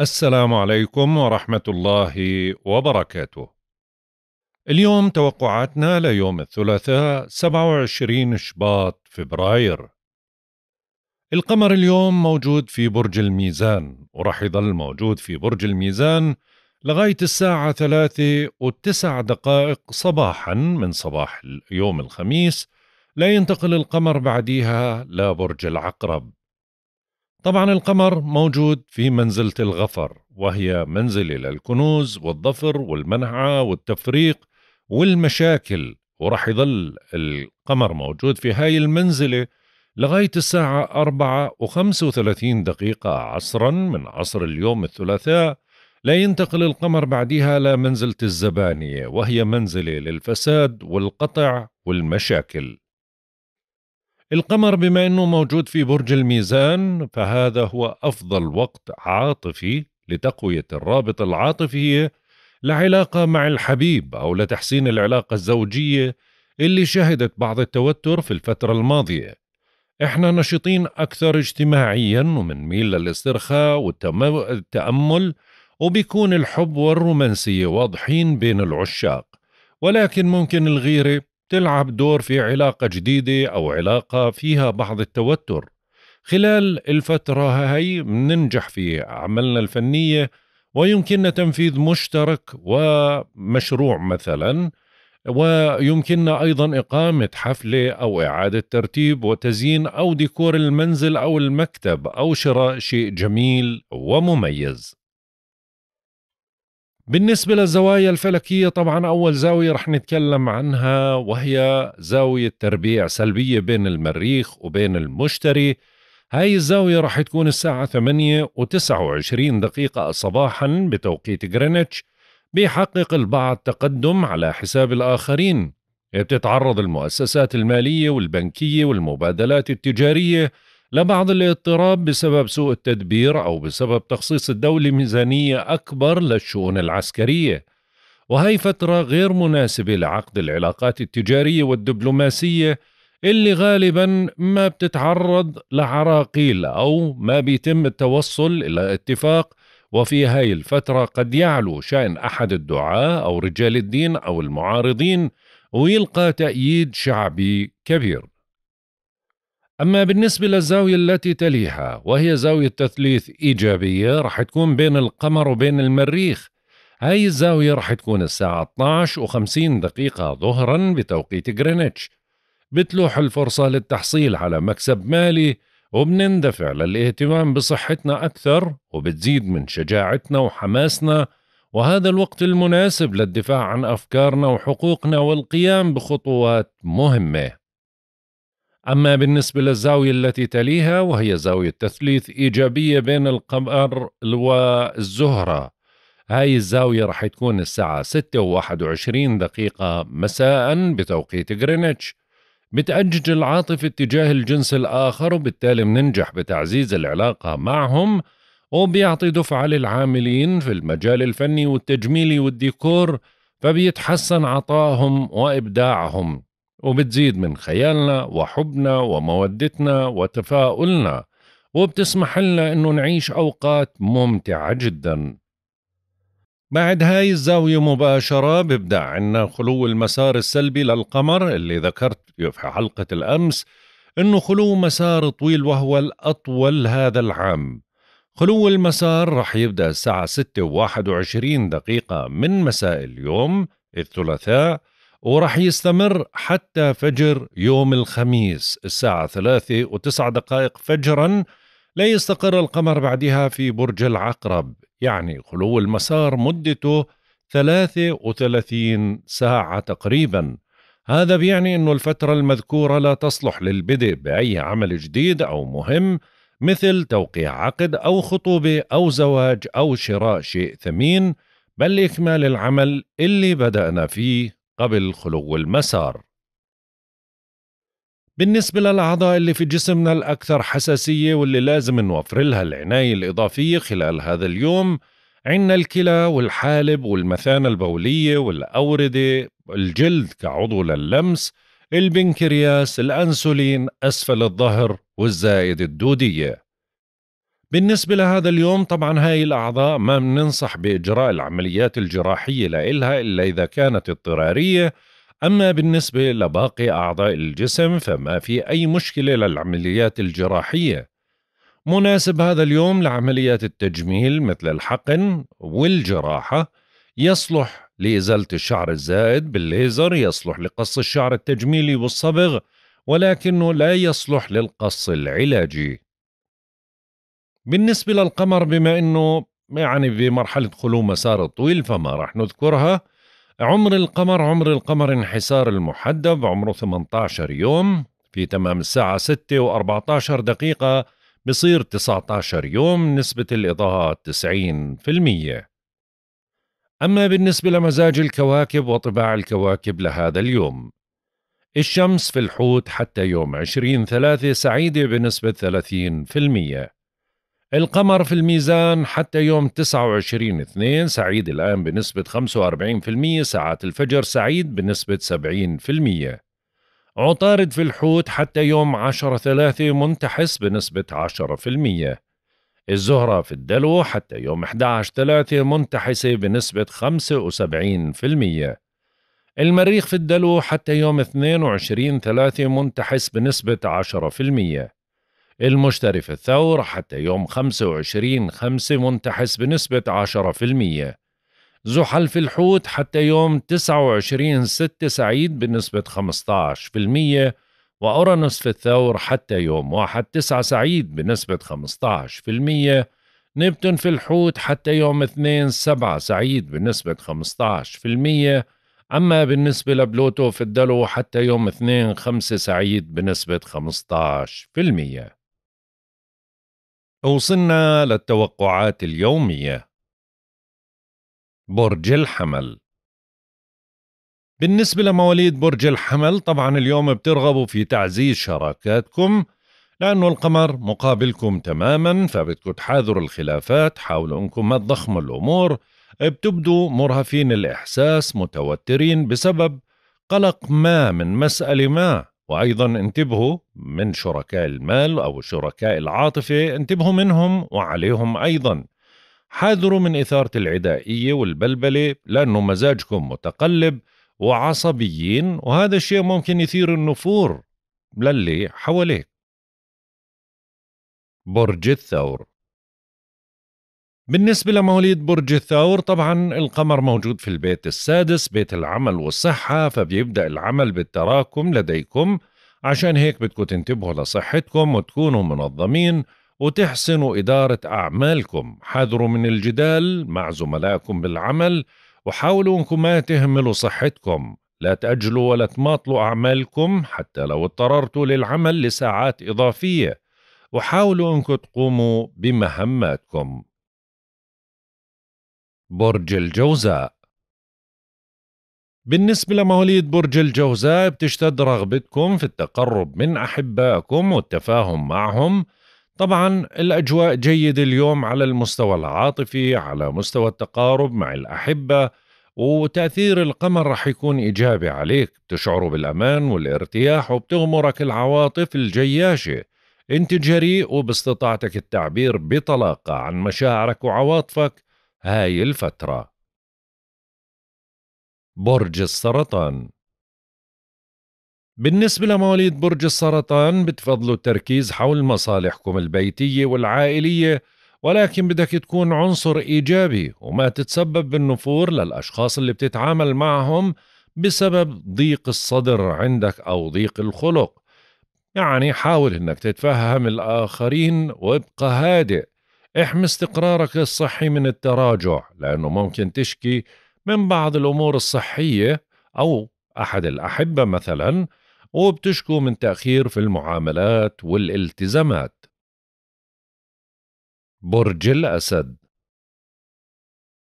السلام عليكم ورحمة الله وبركاته. اليوم توقعاتنا ليوم الثلاثاء 27 شباط فبراير. القمر اليوم موجود في برج الميزان ورح يضل موجود في برج الميزان لغاية الساعة ثلاثة وتسع دقائق صباحا من صباح يوم الخميس لا ينتقل القمر بعديها لبرج العقرب طبعا القمر موجود في منزلة الغفر وهي منزلة للكنوز والظفر والمنعة والتفريق والمشاكل ورح يظل القمر موجود في هاي المنزلة لغاية الساعة 4 و35 دقيقة عصرا من عصر اليوم الثلاثاء لا ينتقل القمر بعدها لمنزلة الزبانية وهي منزلة للفساد والقطع والمشاكل القمر بما انه موجود في برج الميزان فهذا هو افضل وقت عاطفي لتقويه الرابط العاطفي لعلاقه مع الحبيب او لتحسين العلاقه الزوجيه اللي شهدت بعض التوتر في الفتره الماضيه احنا نشيطين اكثر اجتماعيا ومنميل للاسترخاء والتامل وبيكون الحب والرومانسيه واضحين بين العشاق ولكن ممكن الغيره تلعب دور في علاقة جديدة أو علاقة فيها بعض التوتر خلال الفترة هاي بننجح في عملنا الفنية ويمكننا تنفيذ مشترك ومشروع مثلا ويمكننا أيضا إقامة حفلة أو إعادة ترتيب وتزيين أو ديكور المنزل أو المكتب أو شراء شيء جميل ومميز بالنسبة للزوايا الفلكية طبعا أول زاوية رح نتكلم عنها وهي زاوية تربيع سلبية بين المريخ وبين المشتري هاي الزاوية رح تكون الساعة 8 و29 دقيقة صباحا بتوقيت غرينتش بيحقق البعض تقدم على حساب الآخرين بتتعرض المؤسسات المالية والبنكية والمبادلات التجارية لبعض الاضطراب بسبب سوء التدبير أو بسبب تخصيص الدولة ميزانية أكبر للشؤون العسكرية وهي فترة غير مناسبة لعقد العلاقات التجارية والدبلوماسية اللي غالبا ما بتتعرض لعراقيل أو ما بيتم التوصل إلى اتفاق وفي هاي الفترة قد يعلو شأن أحد الدعاة أو رجال الدين أو المعارضين ويلقى تأييد شعبي كبير أما بالنسبة للزاوية التي تليها وهي زاوية تثليث إيجابية رح تكون بين القمر وبين المريخ هاي الزاوية رح تكون الساعة 12 و50 دقيقة ظهرا بتوقيت غرينتش بتلوح الفرصة للتحصيل على مكسب مالي وبنندفع للاهتمام بصحتنا أكثر وبتزيد من شجاعتنا وحماسنا وهذا الوقت المناسب للدفاع عن أفكارنا وحقوقنا والقيام بخطوات مهمة أما بالنسبة للزاوية التي تليها وهي زاوية تثليث إيجابية بين القمر والزهرة هاي الزاوية رح تكون الساعة 6 و 21 دقيقة مساء بتوقيت غرينتش بتأجج العاطفة اتجاه الجنس الآخر وبالتالي بننجح بتعزيز العلاقة معهم وبيعطي دفعة للعاملين في المجال الفني والتجميلي والديكور فبيتحسن عطائهم وإبداعهم وبتزيد من خيالنا وحبنا ومودتنا وتفاؤلنا وبتسمح لنا انه نعيش اوقات ممتعه جدا بعد هاي الزاوية مباشرة ببدأ عنا خلو المسار السلبي للقمر اللي ذكرت في حلقة الأمس إنه خلو مسار طويل وهو الأطول هذا العام خلو المسار رح يبدأ الساعة 6 و 21 دقيقة من مساء اليوم الثلاثاء وراح يستمر حتى فجر يوم الخميس الساعة ثلاثة وتسع دقائق فجرا لا يستقر القمر بعدها في برج العقرب يعني خلو المسار مدته 33 ساعة تقريبا هذا بيعني أن الفترة المذكورة لا تصلح للبدء بأي عمل جديد أو مهم مثل توقيع عقد أو خطوبة أو زواج أو شراء شيء ثمين بل إكمال العمل اللي بدأنا فيه قبل خلو المسار بالنسبة للأعضاء اللي في جسمنا الأكثر حساسية واللي لازم نوفر لها العناية الإضافية خلال هذا اليوم عندنا الكلى والحالب والمثانة البولية والأوردة الجلد كعضو لللمس البنكرياس الأنسولين أسفل الظهر والزائد الدودية بالنسبة لهذا اليوم طبعا هاي الأعضاء ما بننصح بإجراء العمليات الجراحية لإلها إلا إذا كانت اضطرارية أما بالنسبة لباقي أعضاء الجسم فما في أي مشكلة للعمليات الجراحية مناسب هذا اليوم لعمليات التجميل مثل الحقن والجراحة يصلح لإزالة الشعر الزائد بالليزر يصلح لقص الشعر التجميلي والصبغ ولكنه لا يصلح للقص العلاجي بالنسبة للقمر بما أنه يعني بمرحلة خلو مسار طويل فما راح نذكرها عمر القمر عمر القمر انحسار المحدب عمره 18 يوم في تمام الساعة 6 و14 دقيقة بصير 19 يوم نسبة الإضاءة 90% أما بالنسبة لمزاج الكواكب وطباع الكواكب لهذا اليوم الشمس في الحوت حتى يوم 20 ثلاثة سعيدة بنسبة 30% القمر في الميزان حتى يوم 29 2 سعيد الآن بنسبة 45% ساعات الفجر سعيد بنسبة 70% عطارد في الحوت حتى يوم 10 3 منتحس بنسبة 10% الزهرة في الدلو حتى يوم 11 3 منتحسة بنسبة 75% المريخ في الدلو حتى يوم 22 3 منتحس بنسبة 10% المشتري في الثور حتى يوم 25 5 منتحس بنسبة 10% زحل في الحوت حتى يوم 29 6 سعيد بنسبة 15% وأورانوس في الثور حتى يوم 1 9 سعيد بنسبة 15% نبتون في الحوت حتى يوم 2 7 سعيد بنسبة 15% أما بالنسبة لبلوتو في الدلو حتى يوم 2 5 سعيد بنسبة 15% وصلنا للتوقعات اليومية برج الحمل بالنسبة لمواليد برج الحمل طبعا اليوم بترغبوا في تعزيز شراكاتكم لأنه القمر مقابلكم تماما فبدكم تحاذروا الخلافات حاولوا أنكم ما تضخموا الأمور بتبدوا مرهفين الإحساس متوترين بسبب قلق ما من مسألة ما وأيضا انتبهوا من شركاء المال أو شركاء العاطفة انتبهوا منهم وعليهم أيضا حاذروا من إثارة العدائية والبلبلة لأنه مزاجكم متقلب وعصبيين وهذا الشيء ممكن يثير النفور للي حواليك برج الثور بالنسبة لمواليد برج الثور طبعا القمر موجود في البيت السادس بيت العمل والصحة فبيبدأ العمل بالتراكم لديكم عشان هيك بدكم تنتبهوا لصحتكم وتكونوا منظمين وتحسنوا إدارة أعمالكم حذروا من الجدال مع زملائكم بالعمل وحاولوا أنكم ما تهملوا صحتكم لا تأجلوا ولا تماطلوا أعمالكم حتى لو اضطررتوا للعمل لساعات إضافية وحاولوا أنكم تقوموا بمهماتكم برج الجوزاء بالنسبة لمواليد برج الجوزاء بتشتد رغبتكم في التقرب من أحبائكم والتفاهم معهم طبعا الأجواء جيدة اليوم على المستوى العاطفي على مستوى التقارب مع الأحبة وتأثير القمر رح يكون إيجابي عليك بتشعر بالأمان والارتياح وبتغمرك العواطف الجياشة أنت جريء وباستطاعتك التعبير بطلاقة عن مشاعرك وعواطفك هاي الفترة برج السرطان بالنسبة لمواليد برج السرطان بتفضلوا التركيز حول مصالحكم البيتية والعائلية ولكن بدك تكون عنصر إيجابي وما تتسبب بالنفور للأشخاص اللي بتتعامل معهم بسبب ضيق الصدر عندك أو ضيق الخلق يعني حاول انك تتفهم الاخرين وابقى هادئ احمي استقرارك الصحي من التراجع لأنه ممكن تشكي من بعض الأمور الصحية أو أحد الأحبة مثلا وبتشكو من تأخير في المعاملات والالتزامات برج الأسد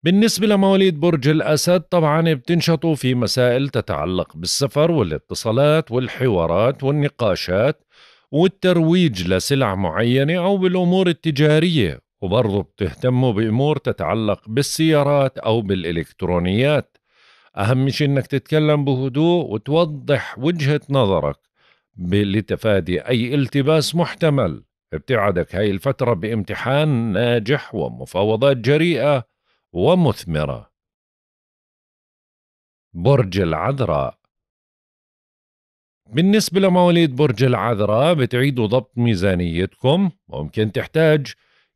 بالنسبة لمواليد برج الأسد طبعا بتنشطوا في مسائل تتعلق بالسفر والاتصالات والحوارات والنقاشات والترويج لسلع معينة أو بالأمور التجارية وبرضه بتهتموا بأمور تتعلق بالسيارات أو بالإلكترونيات أهم شيء أنك تتكلم بهدوء وتوضح وجهة نظرك لتفادي أي التباس محتمل ابتعدك هاي الفترة بامتحان ناجح ومفاوضات جريئة ومثمرة برج العذراء بالنسبة لمواليد برج العذراء بتعيدوا ضبط ميزانيتكم ممكن تحتاج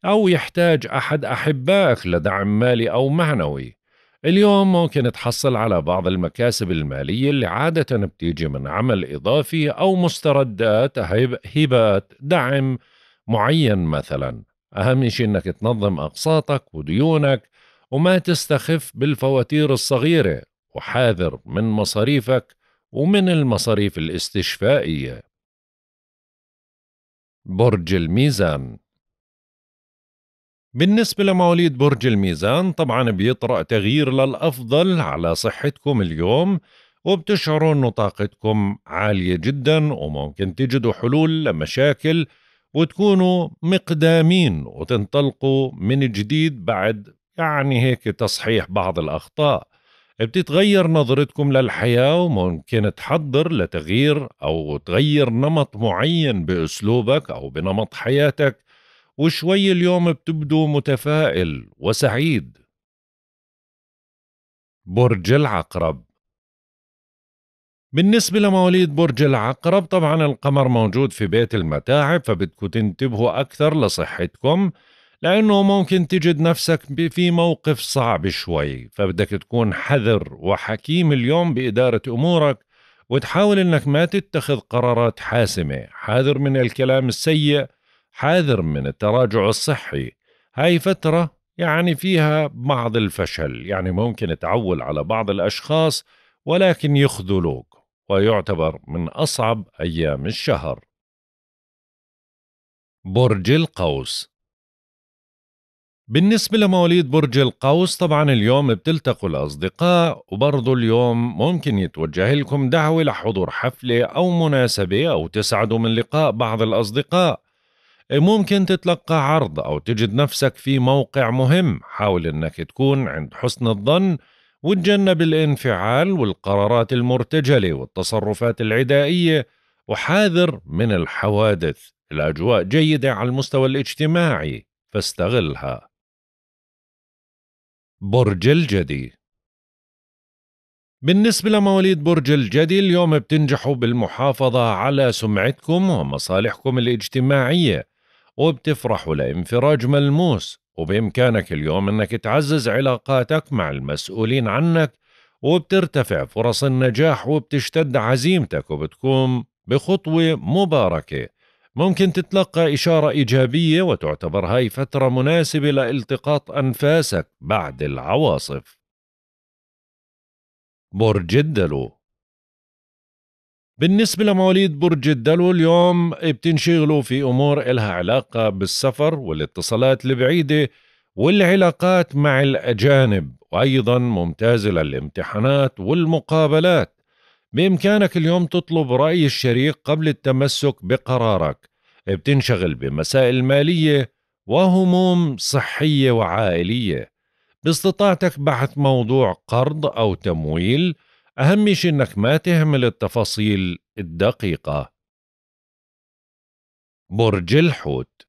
أو يحتاج أحد أحبائك لدعم مالي أو معنوي اليوم ممكن تحصل على بعض المكاسب المالية اللي عادة بتيجي من عمل إضافي أو مستردات هبات دعم معين مثلا أهم شيء أنك تنظم أقساطك وديونك وما تستخف بالفواتير الصغيرة وحاذر من مصاريفك ومن المصاريف الاستشفائية برج الميزان بالنسبة لمواليد برج الميزان طبعا بيطرأ تغيير للأفضل على صحتكم اليوم وبتشعروا أنه طاقتكم عالية جدا وممكن تجدوا حلول لمشاكل وتكونوا مقدامين وتنطلقوا من جديد بعد يعني هيك تصحيح بعض الأخطاء بتتغير نظرتكم للحياة وممكن تحضر لتغيير أو تغير نمط معين بأسلوبك أو بنمط حياتك وشوي اليوم بتبدو متفائل وسعيد برج العقرب بالنسبة لمواليد برج العقرب طبعا القمر موجود في بيت المتاعب فبدكم تنتبهوا أكثر لصحتكم لأنه ممكن تجد نفسك في موقف صعب شوي فبدك تكون حذر وحكيم اليوم بإدارة أمورك وتحاول أنك ما تتخذ قرارات حاسمة حاذر من الكلام السيء حاذر من التراجع الصحي هاي فترة يعني فيها بعض الفشل يعني ممكن تعول على بعض الأشخاص ولكن يخذلوك ويعتبر من أصعب أيام الشهر برج القوس بالنسبة لمواليد برج القوس طبعا اليوم بتلتقوا الأصدقاء وبرضو اليوم ممكن يتوجه لكم دعوة لحضور حفلة أو مناسبة أو تسعدوا من لقاء بعض الأصدقاء ممكن تتلقى عرض أو تجد نفسك في موقع مهم حاول أنك تكون عند حسن الظن وتجنب الانفعال والقرارات المرتجلة والتصرفات العدائية وحاذر من الحوادث الأجواء جيدة على المستوى الاجتماعي فاستغلها برج الجدي بالنسبة لمواليد برج الجدي اليوم بتنجحوا بالمحافظة على سمعتكم ومصالحكم الاجتماعية وبتفرحوا لانفراج ملموس وبإمكانك اليوم أنك تعزز علاقاتك مع المسؤولين عنك وبترتفع فرص النجاح وبتشتد عزيمتك وبتقوم بخطوة مباركة ممكن تتلقى إشارة إيجابية وتعتبر هاي فترة مناسبة لالتقاط أنفاسك بعد العواصف برج الدلو بالنسبة لمواليد برج الدلو اليوم بتنشغلوا في أمور إلها علاقة بالسفر والاتصالات البعيدة والعلاقات مع الأجانب وأيضا ممتازة للامتحانات والمقابلات بإمكانك اليوم تطلب رأي الشريك قبل التمسك بقرارك بتنشغل بمسائل مالية وهموم صحية وعائلية باستطاعتك بحث موضوع قرض أو تمويل أهم شيء إنك ما تهمل التفاصيل الدقيقة برج الحوت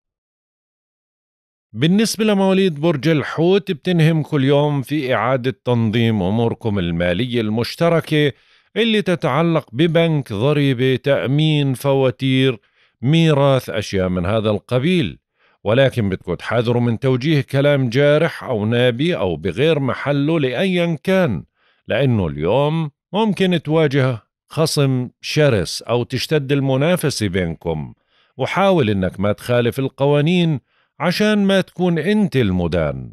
بالنسبة لمواليد برج الحوت بتنهم كل يوم في إعادة تنظيم أموركم المالية المشتركة اللي تتعلق ببنك ضريبة تأمين فواتير ميراث أشياء من هذا القبيل ولكن بدكم تحذروا من توجيه كلام جارح أو نابي أو بغير محله لأيا كان لأنه اليوم ممكن تواجه خصم شرس أو تشتد المنافسة بينكم وحاول إنك ما تخالف القوانين عشان ما تكون أنت المدان